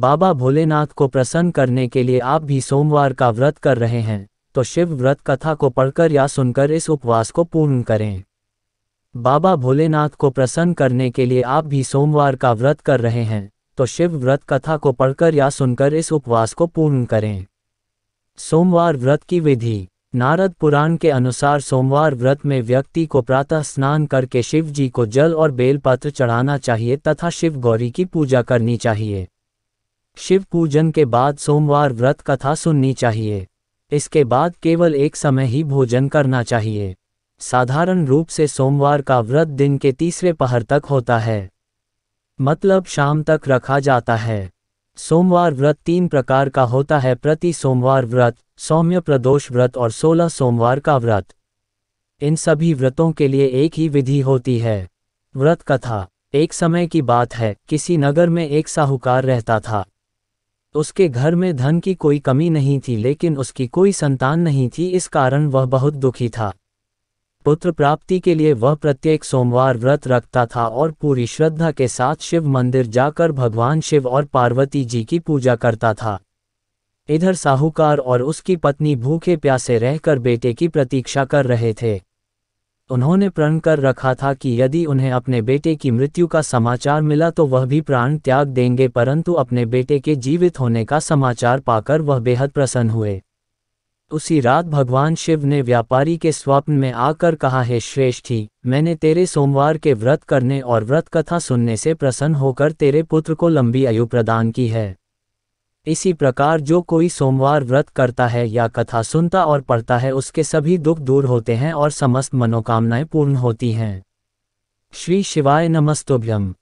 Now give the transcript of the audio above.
बाबा भोलेनाथ को प्रसन्न करने के लिए आप भी सोमवार का व्रत कर रहे हैं तो शिव व्रत कथा को पढ़कर या सुनकर इस उपवास को पूर्ण करें बाबा भोलेनाथ को प्रसन्न करने के लिए आप भी सोमवार का व्रत कर रहे हैं तो शिव व्रत कथा को पढ़कर या सुनकर इस उपवास को पूर्ण करें सोमवार व्रत की विधि नारद पुराण के अनुसार सोमवार व्रत में व्यक्ति को प्रातः स्नान करके शिव जी को जल और बेलपत्र चढ़ाना चाहिए तथा शिव गौरी की पूजा करनी चाहिए शिव पूजन के बाद सोमवार व्रत कथा सुननी चाहिए इसके बाद केवल एक समय ही भोजन करना चाहिए साधारण रूप से सोमवार का व्रत दिन के तीसरे पहर तक होता है मतलब शाम तक रखा जाता है सोमवार व्रत तीन प्रकार का होता है प्रति सोमवार व्रत सौम्य प्रदोष व्रत और सोलह सोमवार का व्रत इन सभी व्रतों के लिए एक ही विधि होती है व्रत कथा एक समय की बात है किसी नगर में एक साहूकार रहता था उसके घर में धन की कोई कमी नहीं थी लेकिन उसकी कोई संतान नहीं थी इस कारण वह बहुत दुखी था पुत्र प्राप्ति के लिए वह प्रत्येक सोमवार व्रत रखता था और पूरी श्रद्धा के साथ शिव मंदिर जाकर भगवान शिव और पार्वती जी की पूजा करता था इधर साहूकार और उसकी पत्नी भूखे प्यासे रहकर बेटे की प्रतीक्षा कर रहे थे उन्होंने प्रण कर रखा था कि यदि उन्हें अपने बेटे की मृत्यु का समाचार मिला तो वह भी प्राण त्याग देंगे परंतु अपने बेटे के जीवित होने का समाचार पाकर वह बेहद प्रसन्न हुए उसी रात भगवान शिव ने व्यापारी के स्वप्न में आकर कहा है श्रेष्ठी मैंने तेरे सोमवार के व्रत करने और व्रत कथा सुनने से प्रसन्न होकर तेरे पुत्र को लंबी आयु प्रदान की है इसी प्रकार जो कोई सोमवार व्रत करता है या कथा सुनता और पढ़ता है उसके सभी दुख दूर होते हैं और समस्त मनोकामनाएं पूर्ण होती हैं श्री शिवाय नमस्तुभ्यम